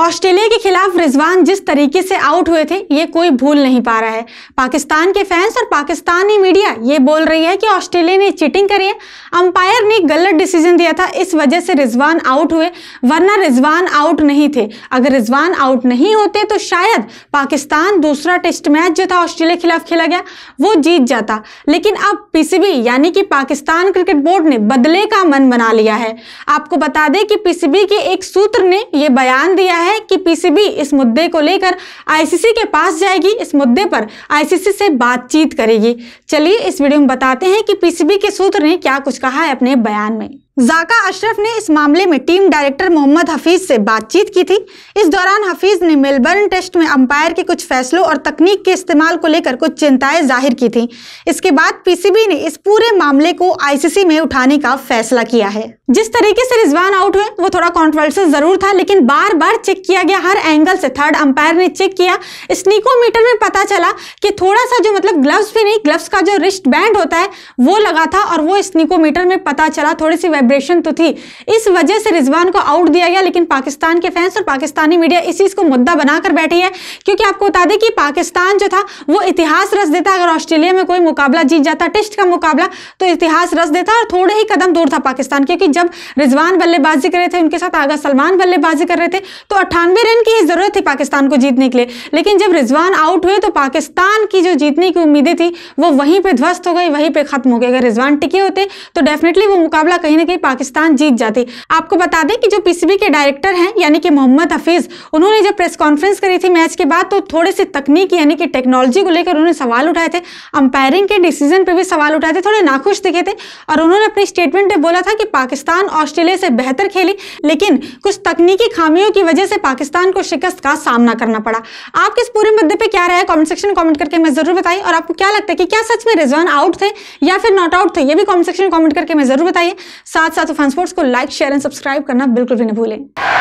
Australia के खिलाफ रिजवान जिस तरीके से आउट हुए थे ये कोई भूल नहीं पा रहा है पाकिस्तान के फैंस और पाकिस्तानी मीडिया ये बोल रही है कि ऑस्ट्रेलिया ने चीटिंग करी है अंपायर ने गलत डिसीजन दिया था इस वजह से रिजवान आउट हुए वरना रिजवान आउट नहीं थे अगर रिजवान आउट नहीं होते तो शायद पाकिस्तान दूसरा टेस्ट मैच जो था ऑस्ट्रेलिया के खिलाफ खेला गया वो जीत जाता लेकिन अब पीसीबी यानी कि पाकिस्तान क्रिकेट बोर्ड ने बदले का मन बना लिया है आपको बता दें कि पीसीबी के एक सूत्र ने यह बयान दिया है कि पीसीबी इस मुद्दे को लेकर आईसीसी के पास जाएगी इस मुद्दे पर आईसीसी से बातचीत करेगी चलिए इस वीडियो में बताते हैं कि पीसीबी के सूत्र ने क्या कुछ कहा है अपने बयान में जाका अशरफ ने इस मामले में टीम डायरेक्टर मोहम्मद हफीज से बातचीत की थी इस दौरान हफीज ने मेलबर्न टेस्ट में अंपायर के कुछ फैसलों और तकनीक के इस्तेमाल को लेकर कुछ चिंताएं जाहिर की थी इसके बाद पीसीबी ने इस पूरे मामले को आईसीसी में उठाने का फैसला किया है जिस तरीके से रिजवान आउट हुए वो थोड़ा कॉन्ट्रोवर्सल जरूर था लेकिन बार बार चेक किया गया हर एंगल से थर्ड अंपायर ने चेक किया स्नीकोमीटर में पता चला कि थोड़ा सा जो मतलब ग्लव्स भी नहीं ग्लव्स का जो रिस्ट बैंड होता है वो लगा था और वो स्नीकोमीटर में पता चला थोड़ी सी सेलिब्रेशन तो थी इस वजह से रिजवान को आउट दिया गया लेकिन पाकिस्तान के फैंस और पाकिस्तानी मीडिया इस चीज़ को मुद्दा बनाकर बैठी है क्योंकि आपको बता दें कि पाकिस्तान जो था वो इतिहास रस देता अगर ऑस्ट्रेलिया में कोई मुकाबला जीत जाता टेस्ट का मुकाबला तो इतिहास रस देता और थोड़े ही कदम दूर था पाकिस्तान क्योंकि जब रिजवान बल्लेबाजी कर रहे थे उनके साथ आगा सलमान बल्लेबाजी कर रहे थे तो अट्ठानवे रन की ही ज़रूरत थी पाकिस्तान को जीतने के लिए लेकिन जब रिजवान आउट हुए तो पाकिस्तान की जो जीतने की उम्मीदें थी वो वहीं पर ध्वस्त हो गई वहीं पर खत्म हो गई अगर रिजवान टिके होते तो डेफिनेटली वो मुकाबला कहीं ना कहीं भी पाकिस्तान जीत जाती आपको बता दें कि जो पीसीबी के डायरेक्टर हैं यानी कि मोहम्मद हफीज उन्होंने जब प्रेस कॉन्फ्रेंस करी थी मैच के बाद तो थोड़े से तकनीक यानी कि टेक्नोलॉजी को लेकर उन्होंने सवाल उठाए थे अंपायरिंग के डिसीजन पर भी सवाल उठाए थे थोड़े नाखुश दिखे थे और उन्होंने अपने स्टेटमेंट में बोला था कि पाकिस्तान ऑस्ट्रेलिया से बेहतर खेली लेकिन कुछ तकनीकी खामियों की वजह से पाकिस्तान को शिकस्त का सामना करना पड़ा आपके इस पूरे मुद्दे पर क्या रहा है कॉमेंट सेक्शन में कॉमेंट करके मैं जरूर बताई और आपको क्या लगता है कि क्या सच में रिजवान आउट थे या फिर नॉट आउट थे ये भी कॉमेंट सेक्शन में कॉमेंट करके मैं जरूर बताइए साथ साथ फन को लाइक शेयर एंड सब्सक्राइब करना बिल्कुल भी न भूलें